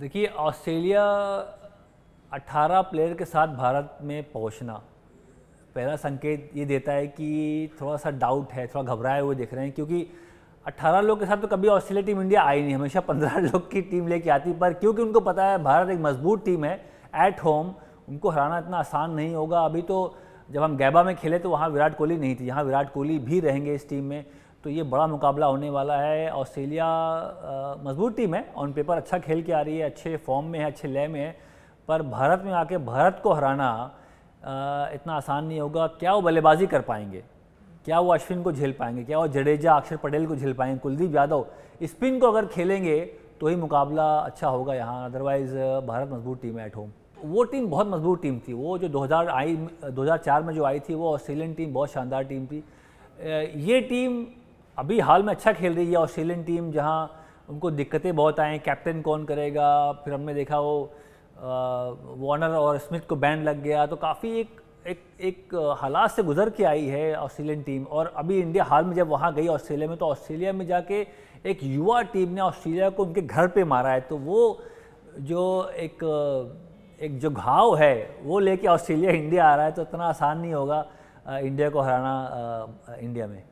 देखिए Australia 18 player के साथ भारत में पहुंचना पहला संकेत ये देता है कि थोड़ा सा डाउट है थोड़ा घबराए हुए दिख रहे हैं क्योंकि 18 लोग के साथ तो कभी ऑस्ट्रेलिया टीम इंडिया आई नहीं हमेशा 15 लोग की टीम लेके आती पर क्योंकि उनको पता है भारत एक मजबूत टीम है एट होम उनको हराना इतना आसान नहीं होगा अभी तो जब हम गैबा में खेले तो वहाँ विराट कोहली नहीं थी यहाँ विराट कोहली भी रहेंगे इस टीम में तो ये बड़ा मुकाबला होने वाला है ऑस्ट्रेलिया मजबूत टीम है ऑन पेपर अच्छा खेल के आ रही है अच्छे फॉर्म में है अच्छे लय में है पर भारत में आके भारत को हराना आ, इतना आसान नहीं होगा क्या वो बल्लेबाजी कर पाएंगे क्या वो अश्विन को झेल पाएंगे क्या वो जडेजा अक्षर पटेल को झेल पाएंगे कुलदीप यादव स्पिन को अगर खेलेंगे तो ही मुकाबला अच्छा होगा यहाँ अदरवाइज़ भारत मजबूत टीम है एट होम वो टीम बहुत मजबूत टीम थी वो जो 2000 आई 2004 में जो आई थी वो ऑस्ट्रेलियन टीम बहुत शानदार टीम थी ये टीम अभी हाल में अच्छा खेल रही है ऑस्ट्रेलियन टीम जहाँ उनको दिक्कतें बहुत आएँ कैप्टन कौन करेगा फिर हमने देखा वो वार्नर और स्मिथ को बैन लग गया तो काफ़ी एक एक एक हालात से गुजर के आई है ऑस्ट्रेलियन टीम और अभी इंडिया हाल में जब वहाँ गई ऑस्ट्रेलिया में तो ऑस्ट्रेलिया में जाके एक युवा टीम ने ऑस्ट्रेलिया को उनके घर पे मारा है तो वो जो एक एक जो घाव है वो लेके ऑस्ट्रेलिया इंडिया आ रहा है तो इतना आसान नहीं होगा इंडिया को हराना इंडिया में